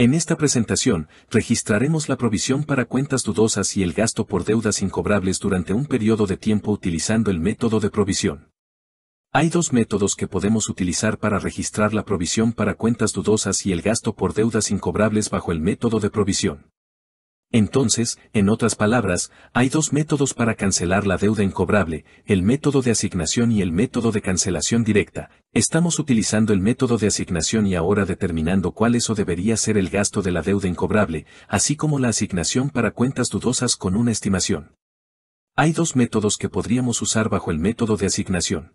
En esta presentación, registraremos la provisión para cuentas dudosas y el gasto por deudas incobrables durante un periodo de tiempo utilizando el método de provisión. Hay dos métodos que podemos utilizar para registrar la provisión para cuentas dudosas y el gasto por deudas incobrables bajo el método de provisión. Entonces, en otras palabras, hay dos métodos para cancelar la deuda incobrable, el método de asignación y el método de cancelación directa. Estamos utilizando el método de asignación y ahora determinando cuál eso debería ser el gasto de la deuda incobrable, así como la asignación para cuentas dudosas con una estimación. Hay dos métodos que podríamos usar bajo el método de asignación.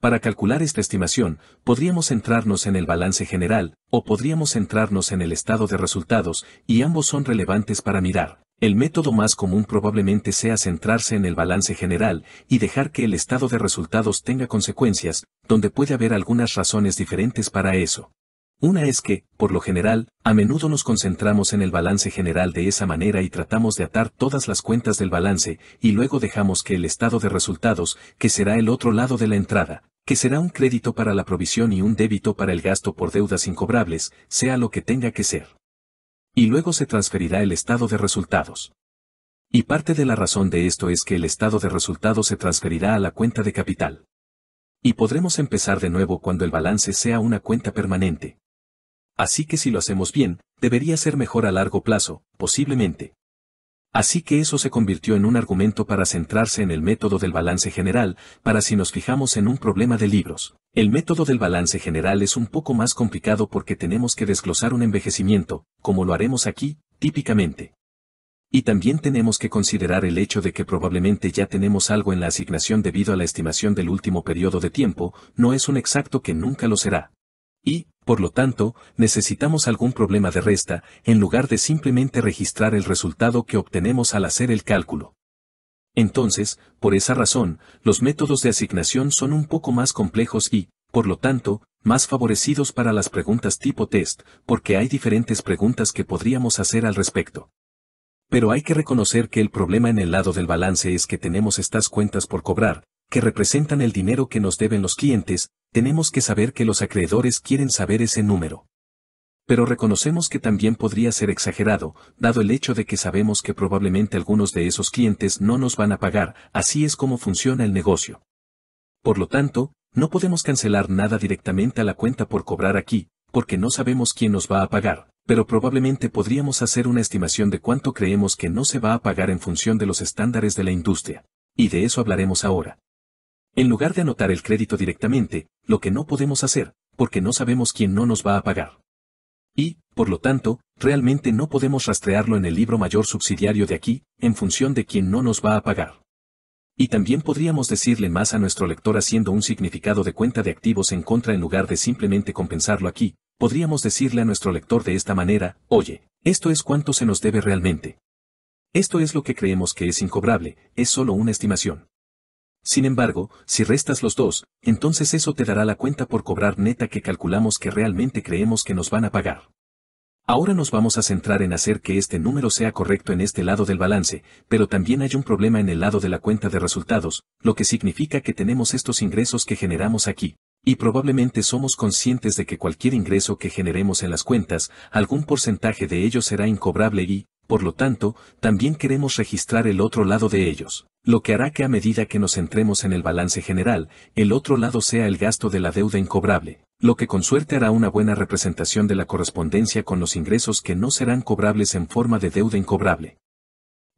Para calcular esta estimación, podríamos centrarnos en el balance general, o podríamos centrarnos en el estado de resultados, y ambos son relevantes para mirar. El método más común probablemente sea centrarse en el balance general y dejar que el estado de resultados tenga consecuencias, donde puede haber algunas razones diferentes para eso. Una es que, por lo general, a menudo nos concentramos en el balance general de esa manera y tratamos de atar todas las cuentas del balance, y luego dejamos que el estado de resultados, que será el otro lado de la entrada, que será un crédito para la provisión y un débito para el gasto por deudas incobrables, sea lo que tenga que ser. Y luego se transferirá el estado de resultados. Y parte de la razón de esto es que el estado de resultados se transferirá a la cuenta de capital. Y podremos empezar de nuevo cuando el balance sea una cuenta permanente. Así que si lo hacemos bien, debería ser mejor a largo plazo, posiblemente. Así que eso se convirtió en un argumento para centrarse en el método del balance general, para si nos fijamos en un problema de libros. El método del balance general es un poco más complicado porque tenemos que desglosar un envejecimiento, como lo haremos aquí, típicamente. Y también tenemos que considerar el hecho de que probablemente ya tenemos algo en la asignación debido a la estimación del último periodo de tiempo, no es un exacto que nunca lo será. Y, por lo tanto, necesitamos algún problema de resta, en lugar de simplemente registrar el resultado que obtenemos al hacer el cálculo. Entonces, por esa razón, los métodos de asignación son un poco más complejos y, por lo tanto, más favorecidos para las preguntas tipo test, porque hay diferentes preguntas que podríamos hacer al respecto. Pero hay que reconocer que el problema en el lado del balance es que tenemos estas cuentas por cobrar, que representan el dinero que nos deben los clientes, tenemos que saber que los acreedores quieren saber ese número. Pero reconocemos que también podría ser exagerado, dado el hecho de que sabemos que probablemente algunos de esos clientes no nos van a pagar, así es como funciona el negocio. Por lo tanto, no podemos cancelar nada directamente a la cuenta por cobrar aquí, porque no sabemos quién nos va a pagar, pero probablemente podríamos hacer una estimación de cuánto creemos que no se va a pagar en función de los estándares de la industria. Y de eso hablaremos ahora. En lugar de anotar el crédito directamente, lo que no podemos hacer, porque no sabemos quién no nos va a pagar. Y, por lo tanto, realmente no podemos rastrearlo en el libro mayor subsidiario de aquí, en función de quién no nos va a pagar. Y también podríamos decirle más a nuestro lector haciendo un significado de cuenta de activos en contra en lugar de simplemente compensarlo aquí, podríamos decirle a nuestro lector de esta manera, oye, esto es cuánto se nos debe realmente. Esto es lo que creemos que es incobrable, es solo una estimación. Sin embargo, si restas los dos, entonces eso te dará la cuenta por cobrar neta que calculamos que realmente creemos que nos van a pagar. Ahora nos vamos a centrar en hacer que este número sea correcto en este lado del balance, pero también hay un problema en el lado de la cuenta de resultados, lo que significa que tenemos estos ingresos que generamos aquí. Y probablemente somos conscientes de que cualquier ingreso que generemos en las cuentas, algún porcentaje de ellos será incobrable y, por lo tanto, también queremos registrar el otro lado de ellos lo que hará que a medida que nos centremos en el balance general, el otro lado sea el gasto de la deuda incobrable, lo que con suerte hará una buena representación de la correspondencia con los ingresos que no serán cobrables en forma de deuda incobrable.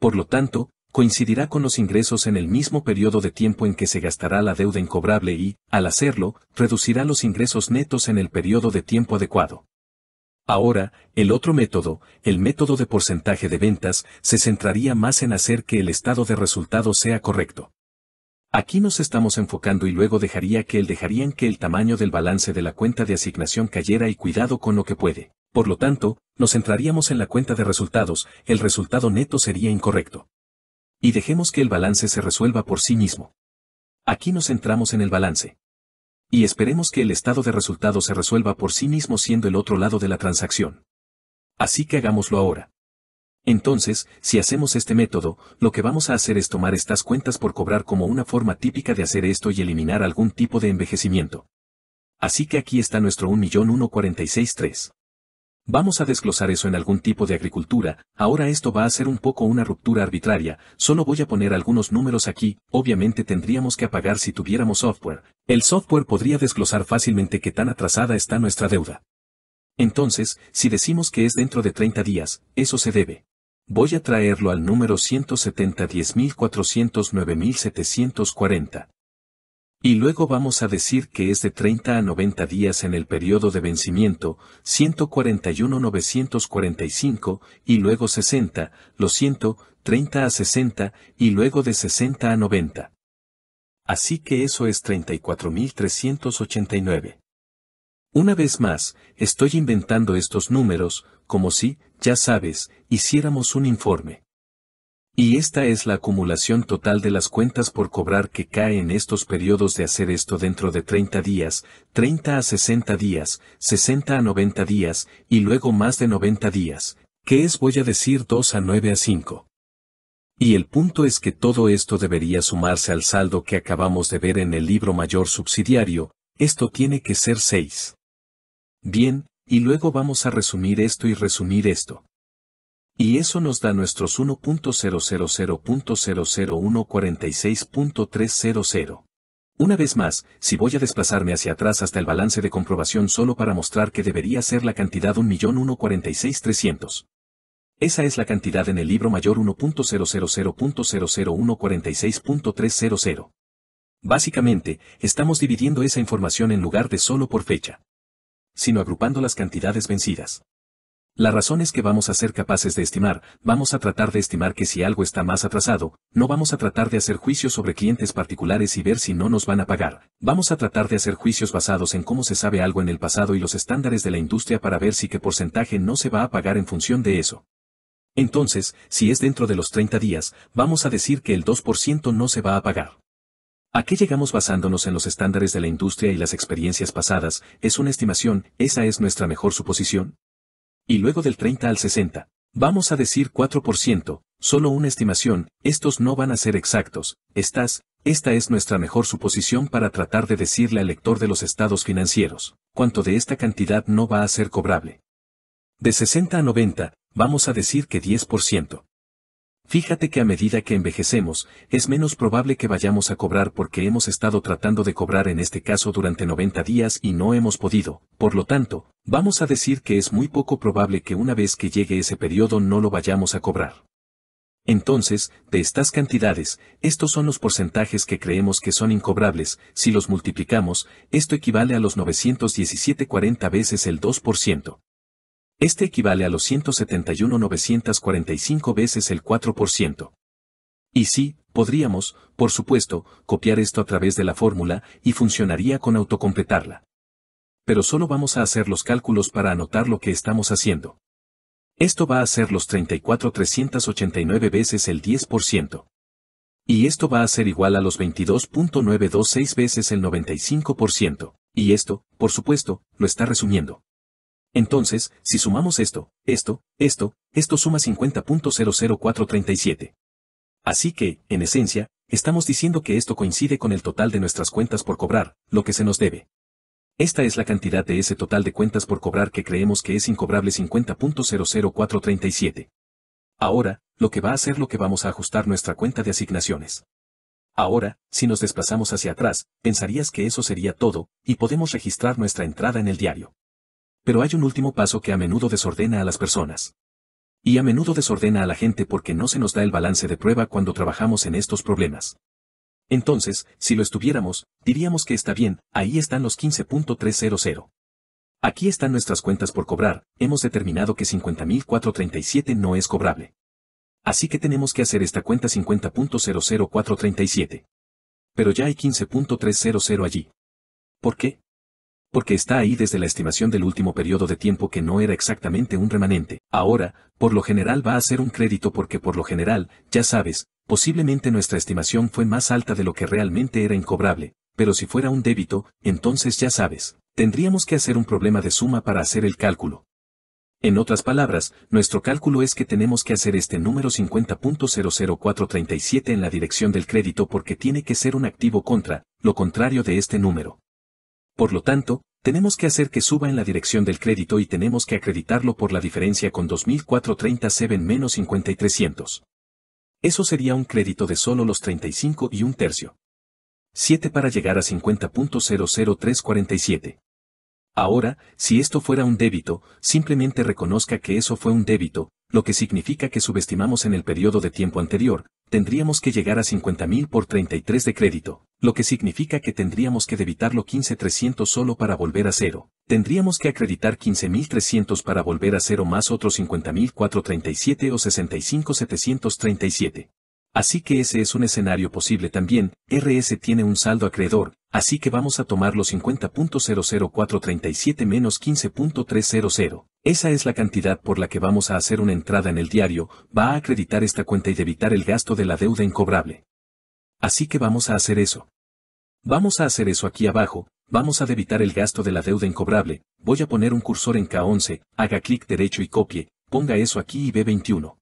Por lo tanto, coincidirá con los ingresos en el mismo periodo de tiempo en que se gastará la deuda incobrable y, al hacerlo, reducirá los ingresos netos en el periodo de tiempo adecuado. Ahora, el otro método, el método de porcentaje de ventas, se centraría más en hacer que el estado de resultado sea correcto. Aquí nos estamos enfocando y luego dejaría que el dejarían que el tamaño del balance de la cuenta de asignación cayera y cuidado con lo que puede. Por lo tanto, nos centraríamos en la cuenta de resultados, el resultado neto sería incorrecto. Y dejemos que el balance se resuelva por sí mismo. Aquí nos centramos en el balance. Y esperemos que el estado de resultado se resuelva por sí mismo siendo el otro lado de la transacción. Así que hagámoslo ahora. Entonces, si hacemos este método, lo que vamos a hacer es tomar estas cuentas por cobrar como una forma típica de hacer esto y eliminar algún tipo de envejecimiento. Así que aquí está nuestro 1.146.3. Vamos a desglosar eso en algún tipo de agricultura, ahora esto va a ser un poco una ruptura arbitraria, solo voy a poner algunos números aquí, obviamente tendríamos que apagar si tuviéramos software, el software podría desglosar fácilmente que tan atrasada está nuestra deuda. Entonces, si decimos que es dentro de 30 días, eso se debe. Voy a traerlo al número 170.10409.740. Y luego vamos a decir que es de 30 a 90 días en el periodo de vencimiento, 141-945, y luego 60, lo siento, 30 a 60, y luego de 60 a 90. Así que eso es 34.389. Una vez más, estoy inventando estos números, como si, ya sabes, hiciéramos un informe. Y esta es la acumulación total de las cuentas por cobrar que cae en estos periodos de hacer esto dentro de 30 días, 30 a 60 días, 60 a 90 días, y luego más de 90 días, que es voy a decir 2 a 9 a 5. Y el punto es que todo esto debería sumarse al saldo que acabamos de ver en el libro mayor subsidiario, esto tiene que ser 6. Bien, y luego vamos a resumir esto y resumir esto. Y eso nos da nuestros 1.000.00146.300. Una vez más, si voy a desplazarme hacia atrás hasta el balance de comprobación solo para mostrar que debería ser la cantidad 1.146.300. Esa es la cantidad en el libro mayor 1.000.00146.300. Básicamente, estamos dividiendo esa información en lugar de solo por fecha, sino agrupando las cantidades vencidas. La razón es que vamos a ser capaces de estimar, vamos a tratar de estimar que si algo está más atrasado, no vamos a tratar de hacer juicios sobre clientes particulares y ver si no nos van a pagar, vamos a tratar de hacer juicios basados en cómo se sabe algo en el pasado y los estándares de la industria para ver si qué porcentaje no se va a pagar en función de eso. Entonces, si es dentro de los 30 días, vamos a decir que el 2% no se va a pagar. ¿A qué llegamos basándonos en los estándares de la industria y las experiencias pasadas? ¿Es una estimación? ¿Esa es nuestra mejor suposición? y luego del 30 al 60. Vamos a decir 4%, solo una estimación, estos no van a ser exactos, estas, esta es nuestra mejor suposición para tratar de decirle al lector de los estados financieros, cuánto de esta cantidad no va a ser cobrable. De 60 a 90, vamos a decir que 10%. Fíjate que a medida que envejecemos, es menos probable que vayamos a cobrar porque hemos estado tratando de cobrar en este caso durante 90 días y no hemos podido, por lo tanto, vamos a decir que es muy poco probable que una vez que llegue ese periodo no lo vayamos a cobrar. Entonces, de estas cantidades, estos son los porcentajes que creemos que son incobrables, si los multiplicamos, esto equivale a los 917,40 veces el 2%. Este equivale a los 171.945 veces el 4%. Y sí, podríamos, por supuesto, copiar esto a través de la fórmula y funcionaría con autocompletarla. Pero solo vamos a hacer los cálculos para anotar lo que estamos haciendo. Esto va a ser los 34.389 veces el 10%. Y esto va a ser igual a los 22.926 veces el 95%. Y esto, por supuesto, lo está resumiendo. Entonces, si sumamos esto, esto, esto, esto suma 50.00437. Así que, en esencia, estamos diciendo que esto coincide con el total de nuestras cuentas por cobrar, lo que se nos debe. Esta es la cantidad de ese total de cuentas por cobrar que creemos que es incobrable 50.00437. Ahora, lo que va a hacer lo que vamos a ajustar nuestra cuenta de asignaciones. Ahora, si nos desplazamos hacia atrás, pensarías que eso sería todo, y podemos registrar nuestra entrada en el diario pero hay un último paso que a menudo desordena a las personas. Y a menudo desordena a la gente porque no se nos da el balance de prueba cuando trabajamos en estos problemas. Entonces, si lo estuviéramos, diríamos que está bien, ahí están los 15.300. Aquí están nuestras cuentas por cobrar, hemos determinado que 50.437 no es cobrable. Así que tenemos que hacer esta cuenta 50.00437. Pero ya hay 15.300 allí. ¿Por qué? porque está ahí desde la estimación del último periodo de tiempo que no era exactamente un remanente. Ahora, por lo general va a ser un crédito porque por lo general, ya sabes, posiblemente nuestra estimación fue más alta de lo que realmente era incobrable, pero si fuera un débito, entonces ya sabes, tendríamos que hacer un problema de suma para hacer el cálculo. En otras palabras, nuestro cálculo es que tenemos que hacer este número 50.00437 en la dirección del crédito porque tiene que ser un activo contra, lo contrario de este número. Por lo tanto, tenemos que hacer que suba en la dirección del crédito y tenemos que acreditarlo por la diferencia con 2437-5300. Eso sería un crédito de solo los 35 y un tercio. 7 para llegar a 50.00347. Ahora, si esto fuera un débito, simplemente reconozca que eso fue un débito, lo que significa que subestimamos en el periodo de tiempo anterior, tendríamos que llegar a 50.000 por 33 de crédito, lo que significa que tendríamos que debitarlo 15.300 solo para volver a cero, tendríamos que acreditar 15.300 para volver a cero más otros 50.437 o 65.737. Así que ese es un escenario posible también, RS tiene un saldo acreedor, así que vamos a tomar los 50.00437 menos 15.300. Esa es la cantidad por la que vamos a hacer una entrada en el diario, va a acreditar esta cuenta y debitar el gasto de la deuda incobrable. Así que vamos a hacer eso. Vamos a hacer eso aquí abajo, vamos a debitar el gasto de la deuda incobrable, voy a poner un cursor en K11, haga clic derecho y copie, ponga eso aquí y B21.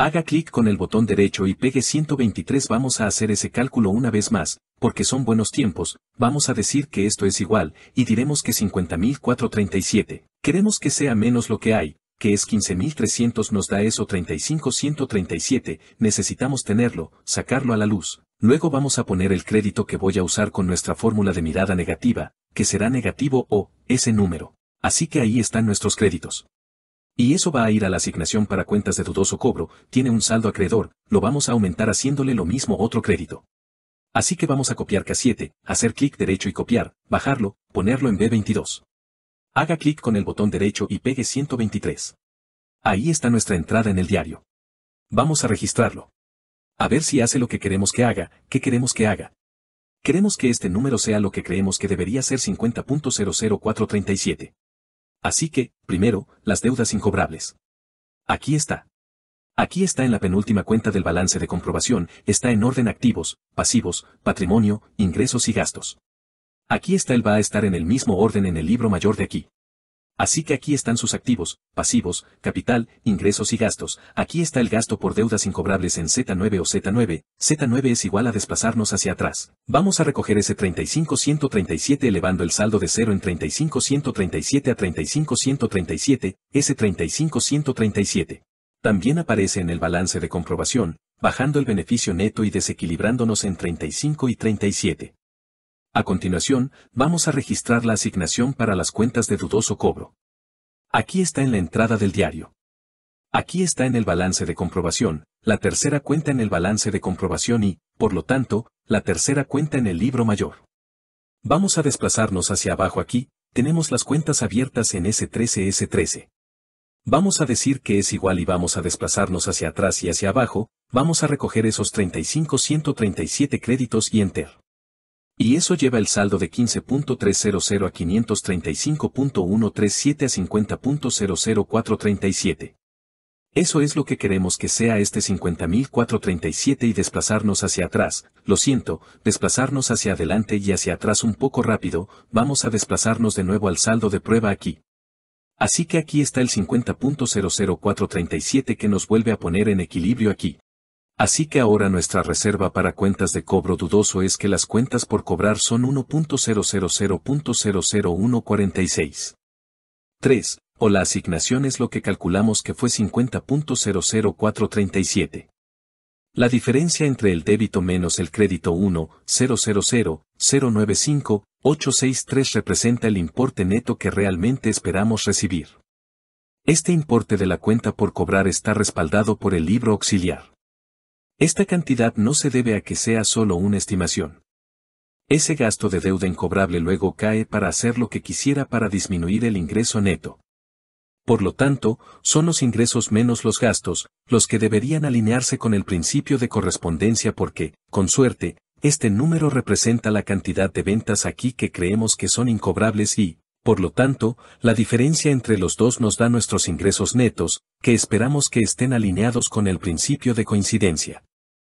Haga clic con el botón derecho y pegue 123 vamos a hacer ese cálculo una vez más, porque son buenos tiempos, vamos a decir que esto es igual, y diremos que 50.437. Queremos que sea menos lo que hay, que es 15.300 nos da eso 35.137, necesitamos tenerlo, sacarlo a la luz. Luego vamos a poner el crédito que voy a usar con nuestra fórmula de mirada negativa, que será negativo o, ese número. Así que ahí están nuestros créditos. Y eso va a ir a la asignación para cuentas de dudoso cobro, tiene un saldo acreedor, lo vamos a aumentar haciéndole lo mismo otro crédito. Así que vamos a copiar K7, hacer clic derecho y copiar, bajarlo, ponerlo en B22. Haga clic con el botón derecho y pegue 123. Ahí está nuestra entrada en el diario. Vamos a registrarlo. A ver si hace lo que queremos que haga, ¿qué queremos que haga? Queremos que este número sea lo que creemos que debería ser 50.00437. Así que, primero, las deudas incobrables. Aquí está. Aquí está en la penúltima cuenta del balance de comprobación, está en orden activos, pasivos, patrimonio, ingresos y gastos. Aquí está el va a estar en el mismo orden en el libro mayor de aquí. Así que aquí están sus activos, pasivos, capital, ingresos y gastos. Aquí está el gasto por deudas incobrables en Z9 o Z9. Z9 es igual a desplazarnos hacia atrás. Vamos a recoger ese 35137 elevando el saldo de 0 en 35137 a 35137, ese 35137. También aparece en el balance de comprobación, bajando el beneficio neto y desequilibrándonos en 35 y 37. A continuación, vamos a registrar la asignación para las cuentas de dudoso cobro. Aquí está en la entrada del diario. Aquí está en el balance de comprobación, la tercera cuenta en el balance de comprobación y, por lo tanto, la tercera cuenta en el libro mayor. Vamos a desplazarnos hacia abajo aquí, tenemos las cuentas abiertas en S13S13. Vamos a decir que es igual y vamos a desplazarnos hacia atrás y hacia abajo, vamos a recoger esos 35-137 créditos y enter y eso lleva el saldo de 15.300 a 535.137 a 50.00437. Eso es lo que queremos que sea este 50.437 y desplazarnos hacia atrás, lo siento, desplazarnos hacia adelante y hacia atrás un poco rápido, vamos a desplazarnos de nuevo al saldo de prueba aquí. Así que aquí está el 50.00437 que nos vuelve a poner en equilibrio aquí. Así que ahora nuestra reserva para cuentas de cobro dudoso es que las cuentas por cobrar son 1.000.00146. 3. O la asignación es lo que calculamos que fue 50.00437. La diferencia entre el débito menos el crédito 1.000.095.863 representa el importe neto que realmente esperamos recibir. Este importe de la cuenta por cobrar está respaldado por el libro auxiliar. Esta cantidad no se debe a que sea solo una estimación. Ese gasto de deuda incobrable luego cae para hacer lo que quisiera para disminuir el ingreso neto. Por lo tanto, son los ingresos menos los gastos, los que deberían alinearse con el principio de correspondencia porque, con suerte, este número representa la cantidad de ventas aquí que creemos que son incobrables y, por lo tanto, la diferencia entre los dos nos da nuestros ingresos netos, que esperamos que estén alineados con el principio de coincidencia.